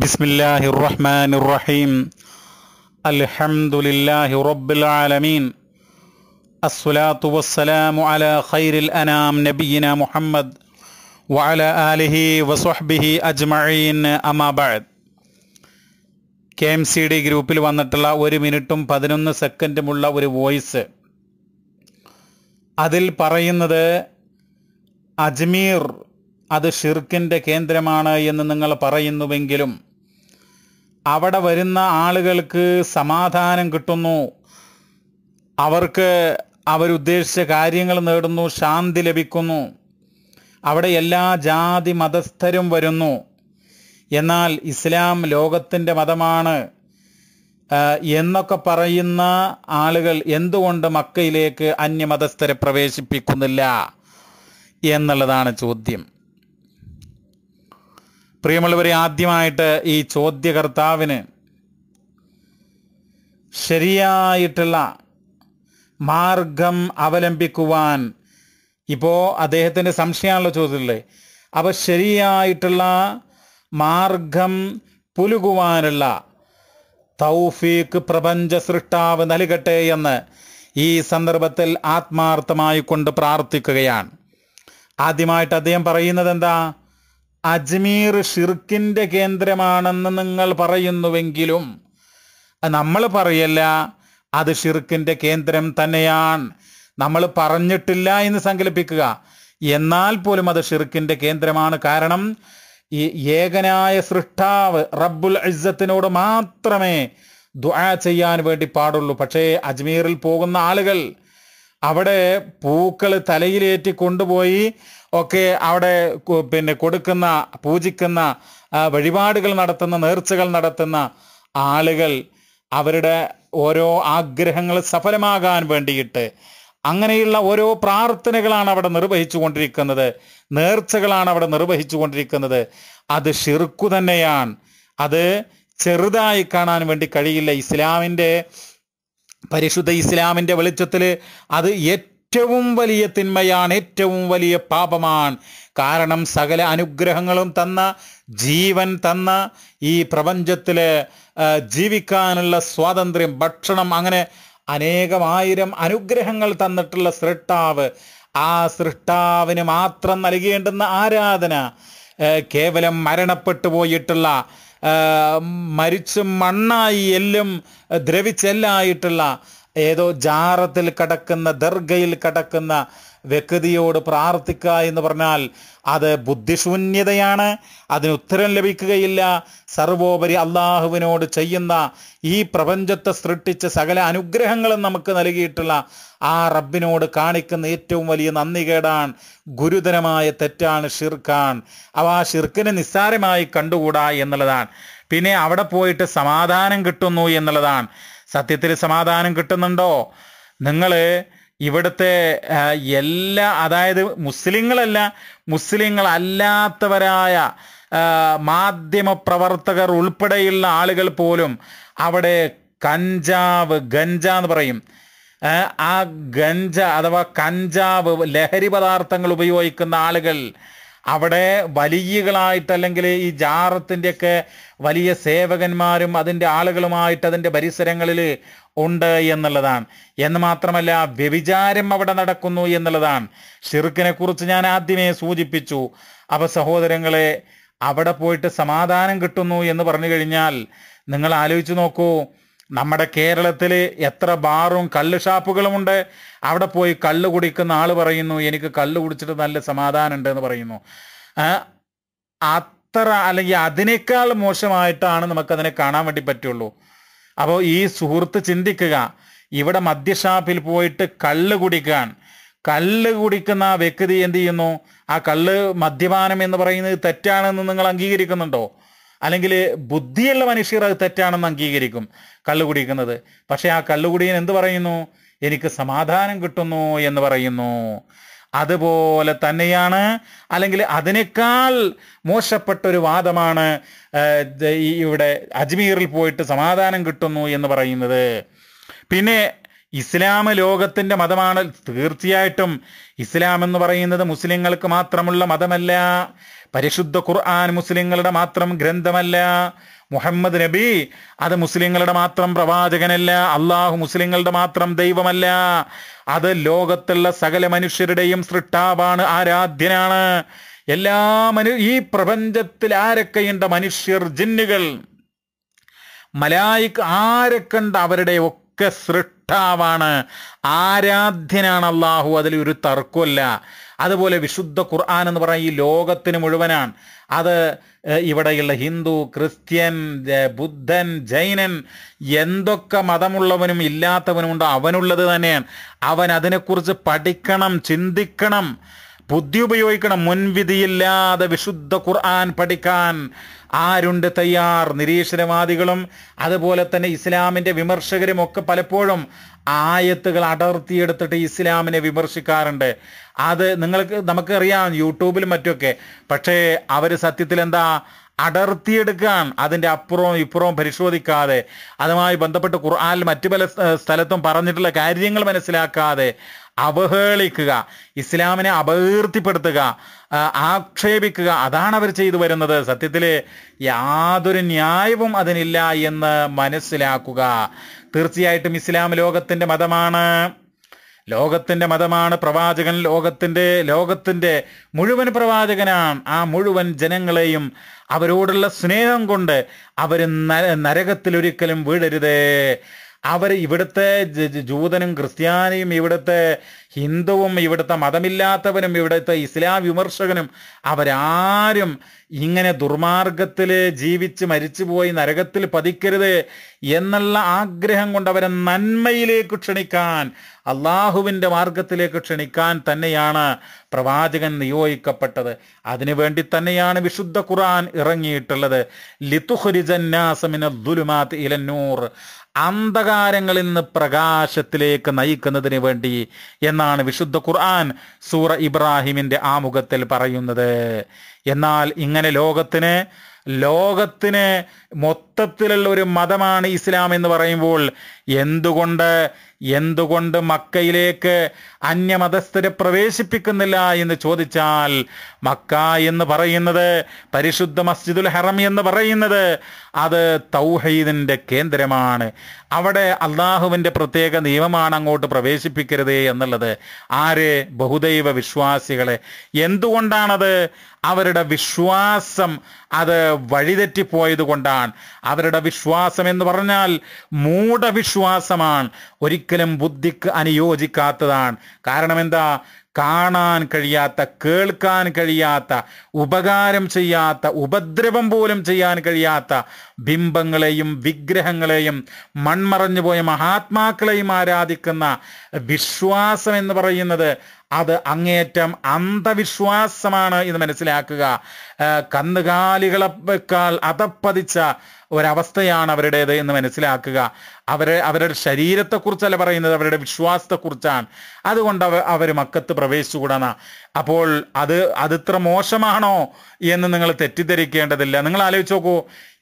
بسم الله الرحمن الرحيم الحمد لله رب العالمين الصلاة والسلام على خير الأنام نبينا محمد وعلى آله وصحبه أجمعين أما بعد K M C D ഗ്രൂപ്പിൽ വന്നിട്ടുള്ള ഒരു മിനിറ്റും പതിനൊന്ന് സെക്കൻഡുമുള്ള ഒരു വോയിസ് അതിൽ പറയുന്നത് അജ്മീർ അത് ഷിർക്കിൻ്റെ കേന്ദ്രമാണ് എന്ന് നിങ്ങൾ പറയുന്നുവെങ്കിലും അവിടെ വരുന്ന ആളുകൾക്ക് സമാധാനം കിട്ടുന്നു അവർക്ക് അവരുദ്ദേശിച്ച കാര്യങ്ങൾ നേടുന്നു ശാന്തി ലഭിക്കുന്നു അവിടെ എല്ലാ ജാതി മതസ്ഥരും വരുന്നു എന്നാൽ ഇസ്ലാം ലോകത്തിൻ്റെ മതമാണ് എന്നൊക്കെ പറയുന്ന ആളുകൾ എന്തുകൊണ്ട് മക്കയിലേക്ക് അന്യമതസ്ഥരെ പ്രവേശിപ്പിക്കുന്നില്ല എന്നുള്ളതാണ് ചോദ്യം പ്രിയമുള്ളവരെ ആദ്യമായിട്ട് ഈ ചോദ്യകർത്താവിന് ശരിയായിട്ടുള്ള മാർഗം അവലംബിക്കുവാൻ ഇപ്പോൾ അദ്ദേഹത്തിൻ്റെ സംശയമാണല്ലോ ചോദ്യത്തിലെ അപ്പോൾ ശരിയായിട്ടുള്ള മാർഗം പുലുകുവാനുള്ള തൗഫീക്ക് പ്രപഞ്ച സൃഷ്ടാവ് നൽകട്ടെ എന്ന് ഈ സന്ദർഭത്തിൽ ആത്മാർത്ഥമായി കൊണ്ട് പ്രാർത്ഥിക്കുകയാണ് ആദ്യമായിട്ട് അദ്ദേഹം പറയുന്നത് എന്താ അജ്മീർ ഷിർക്കിൻ്റെ കേന്ദ്രമാണെന്ന് നിങ്ങൾ പറയുന്നുവെങ്കിലും നമ്മൾ പറയല്ല അത് ഷിർക്കിൻ്റെ കേന്ദ്രം തന്നെയാണ് നമ്മൾ പറഞ്ഞിട്ടില്ല എന്ന് സങ്കല്പിക്കുക എന്നാൽ പോലും അത് ഷിർക്കിൻ്റെ കേന്ദ്രമാണ് കാരണം ഈ ഏകനായ സൃഷ്ടാവ് റബ്ബുൽ ഇസ്സത്തിനോട് മാത്രമേ ദുആ ചെയ്യാൻ വേണ്ടി പാടുള്ളൂ പക്ഷേ അജ്മീറിൽ പോകുന്ന ആളുകൾ അവിടെ പൂക്കൾ തലയിലേറ്റി കൊണ്ടുപോയി ഒക്കെ അവിടെ പിന്നെ കൊടുക്കുന്ന പൂജിക്കുന്ന വഴിപാടുകൾ നടത്തുന്ന നേർച്ചകൾ നടത്തുന്ന ആളുകൾ അവരുടെ ഓരോ ആഗ്രഹങ്ങൾ സഫലമാകാൻ വേണ്ടിയിട്ട് അങ്ങനെയുള്ള ഓരോ പ്രാർത്ഥനകളാണ് അവിടെ നിർവഹിച്ചു കൊണ്ടിരിക്കുന്നത് നേർച്ചകളാണ് അവിടെ നിർവഹിച്ചു കൊണ്ടിരിക്കുന്നത് അത് ഷിർക്കു തന്നെയാണ് അത് ചെറുതായി കാണാൻ വേണ്ടി കഴിയില്ല ഇസ്ലാമിൻ്റെ പരിശുദ്ധ ഇസ്ലാമിൻ്റെ വെളിച്ചത്തിൽ അത് ഏറ്റവും ഏറ്റവും വലിയ തിന്മയാണ് ഏറ്റവും വലിയ പാപമാണ് കാരണം സകല അനുഗ്രഹങ്ങളും തന്ന ജീവൻ തന്ന ഈ പ്രപഞ്ചത്തിൽ ജീവിക്കാനുള്ള സ്വാതന്ത്ര്യം ഭക്ഷണം അങ്ങനെ അനേകമായിരം അനുഗ്രഹങ്ങൾ തന്നിട്ടുള്ള സൃഷ്ടാവ് ആ സൃഷ്ടാവിന് മാത്രം നൽകേണ്ടുന്ന ആരാധന കേവലം മരണപ്പെട്ടു പോയിട്ടുള്ള മരിച്ച് മണ്ണായി എല്ലും ദ്രവിച്ചെല്ലായിട്ടുള്ള ഏതോ ജാറത്തിൽ കടക്കുന്ന ദർഗയിൽ കടക്കുന്ന വ്യക്തിയോട് പ്രാർത്ഥിക്കുക എന്ന് പറഞ്ഞാൽ അത് ബുദ്ധിശൂന്യതയാണ് അതിന് ഉത്തരം ലഭിക്കുകയില്ല സർവോപരി അള്ളാഹുവിനോട് ചെയ്യുന്ന ഈ പ്രപഞ്ചത്തെ സൃഷ്ടിച്ച സകല അനുഗ്രഹങ്ങളും നമുക്ക് നൽകിയിട്ടുള്ള ആ റബ്ബിനോട് കാണിക്കുന്ന ഏറ്റവും വലിയ നന്ദികേടാൻ ഗുരുതരമായ തെറ്റാണ് ഷിർഖാൻ അവ ആ ഷിർക്കിനെ നിസ്സാരമായി കണ്ടുകൂടാ എന്നുള്ളതാണ് പിന്നെ അവിടെ പോയിട്ട് സമാധാനം കിട്ടുന്നു എന്നുള്ളതാണ് സത്യത്തിൽ സമാധാനം കിട്ടുന്നുണ്ടോ നിങ്ങൾ ഇവിടുത്തെ എല്ലാ അതായത് മുസ്ലിങ്ങളല്ല മുസ്ലിങ്ങളല്ലാത്തവരായ മാധ്യമ പ്രവർത്തകർ ഉൾപ്പെടെയുള്ള ആളുകൾ പോലും അവിടെ കഞ്ചാവ് ഗഞ്ച എന്ന് പറയും ആ ഗഞ്ച അഥവാ കഞ്ചാവ് ലഹരി പദാർത്ഥങ്ങൾ ഉപയോഗിക്കുന്ന ആളുകൾ അവിടെ വലിയകളായിട്ട് അല്ലെങ്കിൽ ഈ ജാറത്തിൻ്റെയൊക്കെ വലിയ സേവകന്മാരും അതിൻ്റെ ആളുകളുമായിട്ട് അതിൻ്റെ പരിസരങ്ങളിൽ ഉണ്ട് എന്നുള്ളതാണ് എന്ന് മാത്രമല്ല വ്യഭിചാരം അവിടെ നടക്കുന്നു എന്നുള്ളതാണ് ഷിർക്കിനെ കുറിച്ച് ഞാൻ ആദ്യമേ സൂചിപ്പിച്ചു അവ സഹോദരങ്ങളെ അവിടെ പോയിട്ട് സമാധാനം കിട്ടുന്നു എന്ന് പറഞ്ഞു കഴിഞ്ഞാൽ നിങ്ങൾ ആലോചിച്ച് നോക്കൂ നമ്മുടെ കേരളത്തിൽ എത്ര ബാറും കള്ള് ഉണ്ട് അവിടെ പോയി കള്ള് കുടിക്കുന്ന ആൾ പറയുന്നു എനിക്ക് കള്ള് കുടിച്ചിട്ട് നല്ല ഉണ്ട് എന്ന് പറയുന്നു അത്ര അല്ലെങ്കിൽ അതിനേക്കാൾ മോശമായിട്ടാണ് നമുക്കതിനെ കാണാൻ വേണ്ടി പറ്റുള്ളൂ അപ്പോൾ ഈ സുഹൃത്ത് ചിന്തിക്കുക ഇവിടെ മദ്യഷാപ്പിൽ പോയിട്ട് കള്ള് കുടിക്കാൻ കള്ള് കുടിക്കുന്ന ആ വ്യക്തി എന്ത് ചെയ്യുന്നു ആ കള്ള് മദ്യപാനം എന്ന് പറയുന്നത് തെറ്റാണെന്ന് നിങ്ങൾ അംഗീകരിക്കുന്നുണ്ടോ അല്ലെങ്കിൽ ബുദ്ധിയുള്ള മനുഷ്യർ അത് തെറ്റാണെന്ന് അംഗീകരിക്കും കള്ളുകുടിക്കുന്നത് പക്ഷേ ആ കള്ളുകുടിയൻ എന്ത് പറയുന്നു എനിക്ക് സമാധാനം കിട്ടുന്നു എന്ന് പറയുന്നു അതുപോലെ തന്നെയാണ് അല്ലെങ്കിൽ അതിനേക്കാൾ മോശപ്പെട്ട ഒരു വാദമാണ് ഇവിടെ അജ്മീറിൽ പോയിട്ട് സമാധാനം കിട്ടുന്നു എന്ന് പറയുന്നത് പിന്നെ ഇസ്ലാം ലോകത്തിൻ്റെ മതമാണ് തീർച്ചയായിട്ടും ഇസ്ലാം എന്ന് പറയുന്നത് മുസ്ലിങ്ങൾക്ക് മാത്രമുള്ള മതമല്ല പരിശുദ്ധ ഖുർആൻ മുസ്ലിങ്ങളുടെ മാത്രം ഗ്രന്ഥമല്ല മുഹമ്മദ് നബി അത് മുസ്ലിങ്ങളുടെ മാത്രം പ്രവാചകനല്ല അള്ളാഹു മുസ്ലിങ്ങളുടെ മാത്രം ദൈവമല്ല അത് ലോകത്തുള്ള സകല മനുഷ്യരുടെയും സൃഷ്ടാവാണ് ആരാധ്യനാണ് എല്ലാ മനു ഈ പ്രപഞ്ചത്തിൽ ആരൊക്കെയുണ്ട് മനുഷ്യർ ജിന്നുകൾ മലായിക്ക് ആരൊക്കെ ഉണ്ട് അവരുടെ ഒക്കെ സൃഷ്ടി സൃഷ്ടാവാണ് ആരാധ്യനാണ് അള്ളാഹു അതിൽ ഒരു തർക്കമല്ല അതുപോലെ വിശുദ്ധ ഖുർആൻ എന്ന് പറയുന്ന ഈ ലോകത്തിന് മുഴുവനാണ് അത് ഇവിടെയുള്ള ഹിന്ദു ക്രിസ്ത്യൻ ബുദ്ധൻ ജൈനൻ എന്തൊക്കെ മതമുള്ളവനും ഇല്ലാത്തവനുമുണ്ടോ അവനുള്ളത് തന്നെയാണ് അവൻ അതിനെക്കുറിച്ച് പഠിക്കണം ചിന്തിക്കണം ബുദ്ധി ഉപയോഗിക്കണം മുൻവിധിയില്ലാതെ വിശുദ്ധ ഖുർആൻ പഠിക്കാൻ ആരുണ്ട് തയ്യാർ നിരീശ്വരവാദികളും അതുപോലെ തന്നെ ഇസ്ലാമിൻ്റെ വിമർശകരും ഒക്കെ പലപ്പോഴും ആയത്തുകൾ അടർത്തിയെടുത്തിട്ട് ഇസ്ലാമിനെ വിമർശിക്കാറുണ്ട് അത് നിങ്ങൾക്ക് നമുക്കറിയാം യൂട്യൂബിലും മറ്റൊക്കെ പക്ഷേ അവർ സത്യത്തിൽ എന്താ അടർത്തിയെടുക്കാൻ അതിൻ്റെ അപ്പുറവും ഇപ്പുറവും പരിശോധിക്കാതെ അതുമായി ബന്ധപ്പെട്ട് ഖുർആൻ മറ്റു പല സ്ഥലത്തും പറഞ്ഞിട്ടുള്ള കാര്യങ്ങൾ മനസ്സിലാക്കാതെ അവഹേളിക്കുക ഇസ്ലാമിനെ അപകീർത്തിപ്പെടുത്തുക ആക്ഷേപിക്കുക അതാണ് അവർ ചെയ്തു വരുന്നത് സത്യത്തിൽ യാതൊരു ന്യായവും അതിനില്ല എന്ന് മനസ്സിലാക്കുക തീർച്ചയായിട്ടും ഇസ്ലാം ലോകത്തിൻ്റെ മതമാണ് ലോകത്തിന്റെ മതമാണ് പ്രവാചകൻ ലോകത്തിന്റെ ലോകത്തിന്റെ മുഴുവൻ പ്രവാചകനാണ് ആ മുഴുവൻ ജനങ്ങളെയും അവരോടുള്ള സ്നേഹം കൊണ്ട് അവർ നരകത്തിലൊരിക്കലും വീടരുതേ അവർ ഇവിടുത്തെ ജൂതനും ക്രിസ്ത്യാനിയും ഇവിടുത്തെ ഹിന്ദുവും ഇവിടുത്തെ മതമില്ലാത്തവനും ഇവിടുത്തെ ഇസ്ലാം വിമർശകനും അവരാരും ഇങ്ങനെ ദുർമാർഗത്തിൽ ജീവിച്ച് മരിച്ചുപോയി നരകത്തിൽ പതിക്കരുത് എന്നുള്ള ആഗ്രഹം കൊണ്ട് അവരെ നന്മയിലേക്ക് ക്ഷണിക്കാൻ അള്ളാഹുവിൻ്റെ മാർഗത്തിലേക്ക് ക്ഷണിക്കാൻ തന്നെയാണ് പ്രവാചകൻ നിയോഗിക്കപ്പെട്ടത് അതിനുവേണ്ടി തന്നെയാണ് വിശുദ്ധ ഖുർആൻ ഇറങ്ങിയിട്ടുള്ളത് ലിത്തുഹുരിജന്നാസമിന ദുലുമാത്ത് ഇലന്നൂർ അന്ധകാരങ്ങളിൽ നിന്ന് പ്രകാശത്തിലേക്ക് നയിക്കുന്നതിന് വേണ്ടി എന്നാണ് വിശുദ്ധ ഖുർആൻ സൂറ ഇബ്രാഹിമിന്റെ ആമുഖത്തിൽ പറയുന്നത് എന്നാൽ ഇങ്ങനെ ലോകത്തിന് ലോകത്തിന് മൊത്തത്തിലുള്ള ഒരു മതമാണ് ഇസ്ലാം എന്ന് പറയുമ്പോൾ എന്തുകൊണ്ട് എന്തുകൊണ്ട് മക്കയിലേക്ക് അന്യമതസ്ഥരെ പ്രവേശിപ്പിക്കുന്നില്ല എന്ന് ചോദിച്ചാൽ മക്ക എന്ന് പറയുന്നത് പരിശുദ്ധ മസ്ജിദുൽ ഹറം എന്ന് പറയുന്നത് അത് തൗഹീദിൻ്റെ കേന്ദ്രമാണ് അവിടെ അള്ളാഹുവിൻ്റെ പ്രത്യേക നിയമമാണ് അങ്ങോട്ട് പ്രവേശിപ്പിക്കരുതേ എന്നുള്ളത് ആരെ ബഹുദൈവ വിശ്വാസികളെ എന്തുകൊണ്ടാണത് അവരുടെ വിശ്വാസം അത് വഴിതെറ്റിപ്പോയത് കൊണ്ടാണ് അവരുടെ വിശ്വാസം എന്ന് പറഞ്ഞാൽ മൂഢവിശ്വാസമാണ് ഒരിക്കൽ ഒരിക്കലും ബുദ്ധിക്ക് അനുയോജിക്കാത്തതാണ് കാരണം എന്താ കാണാൻ കഴിയാത്ത കേൾക്കാൻ കഴിയാത്ത ഉപകാരം ചെയ്യാത്ത ഉപദ്രവം പോലും ചെയ്യാൻ കഴിയാത്ത ബിംബങ്ങളെയും വിഗ്രഹങ്ങളെയും മൺമറഞ്ഞുപോയ മഹാത്മാക്കളെയും ആരാധിക്കുന്ന വിശ്വാസം എന്ന് പറയുന്നത് അത് അങ്ങേയറ്റം അന്ധവിശ്വാസമാണ് ഇത് മനസ്സിലാക്കുക കന്നുകാലികളെക്കാൾ അതപ്പതിച്ച ഒരവസ്ഥയാണ് അവരുടേത് എന്ന് മനസ്സിലാക്കുക അവരെ അവരുടെ ശരീരത്തെക്കുറിച്ചല്ല പറയുന്നത് അവരുടെ വിശ്വാസത്തെക്കുറിച്ചാണ് അതുകൊണ്ട് അവർ അവർ മക്കത്ത് പ്രവേശിച്ചുകൂടാണ് അപ്പോൾ അത് അതിത്ര മോശമാണോ എന്ന് നിങ്ങൾ തെറ്റിദ്ധരിക്കേണ്ടതില്ല നിങ്ങൾ ആലോചിച്ച് നോക്കൂ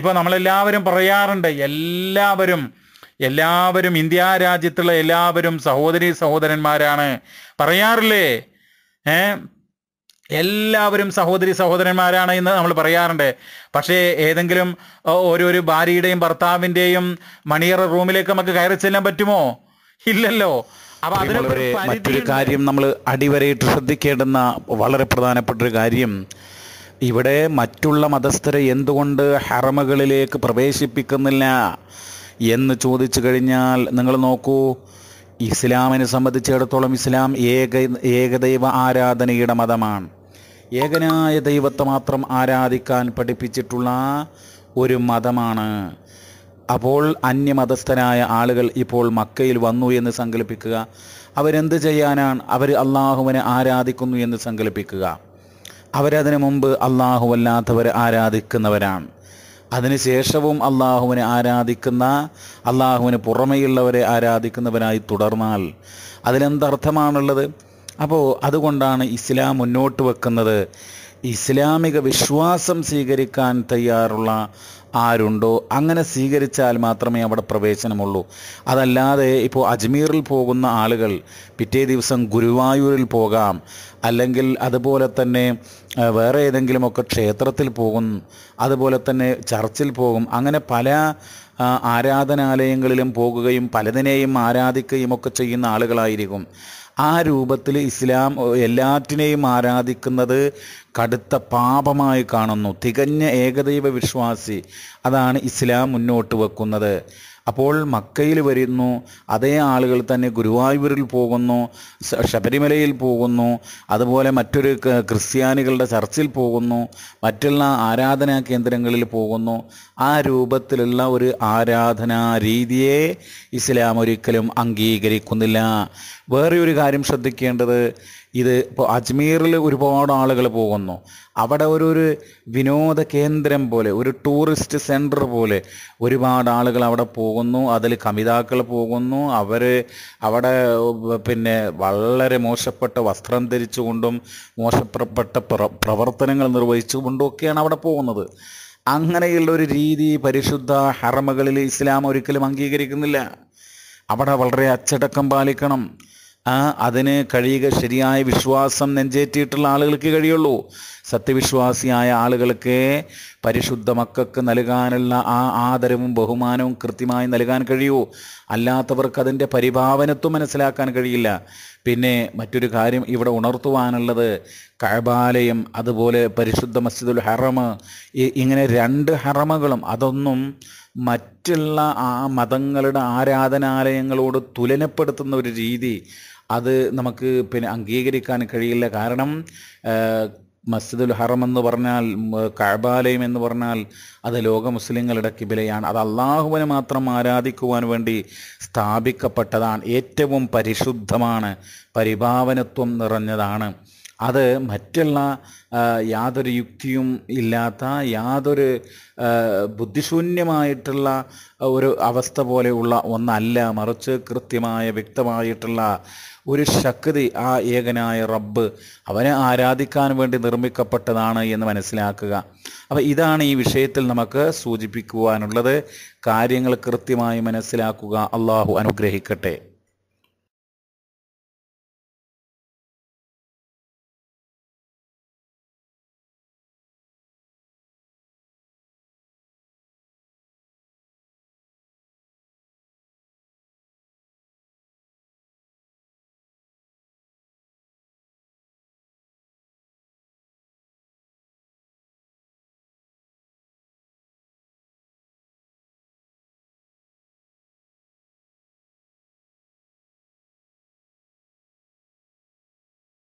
ഇപ്പോൾ നമ്മളെല്ലാവരും പറയാറുണ്ട് എല്ലാവരും എല്ലാവരും ഇന്ത്യ രാജ്യത്തുള്ള എല്ലാവരും സഹോദരി സഹോദരന്മാരാണ് പറയാറില്ലേ ഏ എല്ലാവരും സഹോദരി സഹോദരന്മാരാണ് എന്ന് നമ്മൾ പറയാറുണ്ട് പക്ഷേ ഏതെങ്കിലും ഓരോരു ഭാര്യയുടെയും ഭർത്താവിൻ്റെയും മണിയറ റൂമിലേക്ക് നമുക്ക് കയറി ചെല്ലാൻ പറ്റുമോ ഇല്ലല്ലോ മറ്റൊരു കാര്യം നമ്മൾ അടിവരയിട്ട് ശ്രദ്ധിക്കേണ്ടുന്ന വളരെ പ്രധാനപ്പെട്ട ഒരു കാര്യം ഇവിടെ മറ്റുള്ള മതസ്ഥരെ എന്തുകൊണ്ട് ഹറമകളിലേക്ക് പ്രവേശിപ്പിക്കുന്നില്ല എന്ന് ചോദിച്ചു കഴിഞ്ഞാൽ നിങ്ങൾ നോക്കൂ ഇസ്ലാമിനെ സംബന്ധിച്ചിടത്തോളം ഇസ്ലാം ഏക ഏകദൈവ ആരാധനയുടെ മതമാണ് ഏകനായ ദൈവത്തെ മാത്രം ആരാധിക്കാൻ പഠിപ്പിച്ചിട്ടുള്ള ഒരു മതമാണ് അപ്പോൾ അന്യമതസ്ഥനായ ആളുകൾ ഇപ്പോൾ മക്കയിൽ വന്നു എന്ന് സങ്കല്പിക്കുക അവരെന്ത് ചെയ്യാനാണ് അവർ അള്ളാഹുവിനെ ആരാധിക്കുന്നു എന്ന് സങ്കല്പിക്കുക അവരതിനു മുമ്പ് അള്ളാഹുവല്ലാത്തവർ ആരാധിക്കുന്നവരാണ് അതിനുശേഷവും അള്ളാഹുവിനെ ആരാധിക്കുന്ന അള്ളാഹുവിന് പുറമെയുള്ളവരെ ആരാധിക്കുന്നവരായി തുടർന്നാൽ അതിലെന്തർത്ഥമാണുള്ളത് അപ്പോൾ അതുകൊണ്ടാണ് ഇസ്ലാം മുന്നോട്ട് വെക്കുന്നത് ഇസ്ലാമിക വിശ്വാസം സ്വീകരിക്കാൻ തയ്യാറുള്ള ആരുണ്ടോ അങ്ങനെ സ്വീകരിച്ചാൽ മാത്രമേ അവിടെ പ്രവേശനമുള്ളൂ അതല്ലാതെ ഇപ്പോൾ അജ്മീറിൽ പോകുന്ന ആളുകൾ പിറ്റേ ദിവസം ഗുരുവായൂരിൽ പോകാം അല്ലെങ്കിൽ അതുപോലെ തന്നെ വേറെ ഏതെങ്കിലുമൊക്കെ ക്ഷേത്രത്തിൽ പോകും അതുപോലെ തന്നെ ചർച്ചിൽ പോകും അങ്ങനെ പല ആരാധനാലയങ്ങളിലും പോകുകയും പലതിനെയും ആരാധിക്കുകയും ഒക്കെ ചെയ്യുന്ന ആളുകളായിരിക്കും ആ രൂപത്തിൽ ഇസ്ലാം എല്ലാറ്റിനെയും ആരാധിക്കുന്നത് കടുത്ത പാപമായി കാണുന്നു തികഞ്ഞ ഏകദൈവ വിശ്വാസി അതാണ് ഇസ്ലാം മുന്നോട്ട് വെക്കുന്നത് അപ്പോൾ മക്കയിൽ വരുന്നു അതേ ആളുകൾ തന്നെ ഗുരുവായൂരിൽ പോകുന്നു ശബരിമലയിൽ പോകുന്നു അതുപോലെ മറ്റൊരു ക്രിസ്ത്യാനികളുടെ ചർച്ചിൽ പോകുന്നു മറ്റുള്ള ആരാധനാ കേന്ദ്രങ്ങളിൽ പോകുന്നു ആ രൂപത്തിലുള്ള ഒരു ആരാധനാ രീതിയെ ഇസ്ലാം ഒരിക്കലും അംഗീകരിക്കുന്നില്ല വേറെ ഒരു കാര്യം ശ്രദ്ധിക്കേണ്ടത് ഇത് ഇപ്പോൾ അജ്മീറിൽ ഒരുപാട് ആളുകൾ പോകുന്നു അവിടെ ഒരു ഒരു വിനോദ കേന്ദ്രം പോലെ ഒരു ടൂറിസ്റ്റ് സെൻറ്റർ പോലെ ഒരുപാട് ആളുകൾ അവിടെ പോകുന്നു അതിൽ കവിതാക്കൾ പോകുന്നു അവർ അവിടെ പിന്നെ വളരെ മോശപ്പെട്ട വസ്ത്രം ധരിച്ചുകൊണ്ടും മോശപ്പെട്ട പ്രവർത്തനങ്ങൾ നിർവഹിച്ചുകൊണ്ടും ഒക്കെയാണ് അവിടെ പോകുന്നത് അങ്ങനെയുള്ള ഒരു രീതി പരിശുദ്ധ ഹറമകളിൽ ഇസ്ലാം ഒരിക്കലും അംഗീകരിക്കുന്നില്ല അവിടെ വളരെ അച്ചടക്കം പാലിക്കണം ആ അതിന് കഴിയുക ശരിയായ വിശ്വാസം നെഞ്ചേറ്റിയിട്ടുള്ള ആളുകൾക്ക് കഴിയുള്ളൂ സത്യവിശ്വാസിയായ ആളുകൾക്ക് പരിശുദ്ധ മക്കൾക്ക് നൽകാനുള്ള ആ ആദരവും ബഹുമാനവും കൃത്യമായി നൽകാൻ കഴിയൂ അല്ലാത്തവർക്ക് അതിൻ്റെ പരിഭാവനത്വം മനസ്സിലാക്കാൻ കഴിയില്ല പിന്നെ മറ്റൊരു കാര്യം ഇവിടെ ഉണർത്തുവാനുള്ളത് കഴബാലയം അതുപോലെ പരിശുദ്ധ മസ്ജിദുൽ ഹറമ് ഇങ്ങനെ രണ്ട് ഹറമകളും അതൊന്നും മറ്റുള്ള ആ മതങ്ങളുടെ ആരാധനാലയങ്ങളോട് തുലനപ്പെടുത്തുന്ന ഒരു രീതി അത് നമുക്ക് പിന്നെ അംഗീകരിക്കാൻ കഴിയില്ല കാരണം മസ്ജിദുൽ ഹറം എന്ന് പറഞ്ഞാൽ കഴബാലയം എന്ന് പറഞ്ഞാൽ അത് ലോക മുസ്ലിങ്ങളുടെ കിബിലയാണ് അത് അള്ളാഹുവിനെ മാത്രം ആരാധിക്കുവാൻ വേണ്ടി സ്ഥാപിക്കപ്പെട്ടതാണ് ഏറ്റവും പരിശുദ്ധമാണ് പരിഭാവനത്വം നിറഞ്ഞതാണ് അത് മറ്റുള്ള യാതൊരു യുക്തിയും ഇല്ലാത്ത യാതൊരു ബുദ്ധിശൂന്യമായിട്ടുള്ള ഒരു അവസ്ഥ പോലെയുള്ള ഒന്നല്ല മറിച്ച് കൃത്യമായ വ്യക്തമായിട്ടുള്ള ഒരു ശക്തി ആ ഏകനായ റബ്ബ് അവനെ ആരാധിക്കാൻ വേണ്ടി നിർമ്മിക്കപ്പെട്ടതാണ് എന്ന് മനസ്സിലാക്കുക അപ്പോൾ ഇതാണ് ഈ വിഷയത്തിൽ നമുക്ക് സൂചിപ്പിക്കുവാനുള്ളത് കാര്യങ്ങൾ കൃത്യമായി മനസ്സിലാക്കുക അള്ളാഹു അനുഗ്രഹിക്കട്ടെ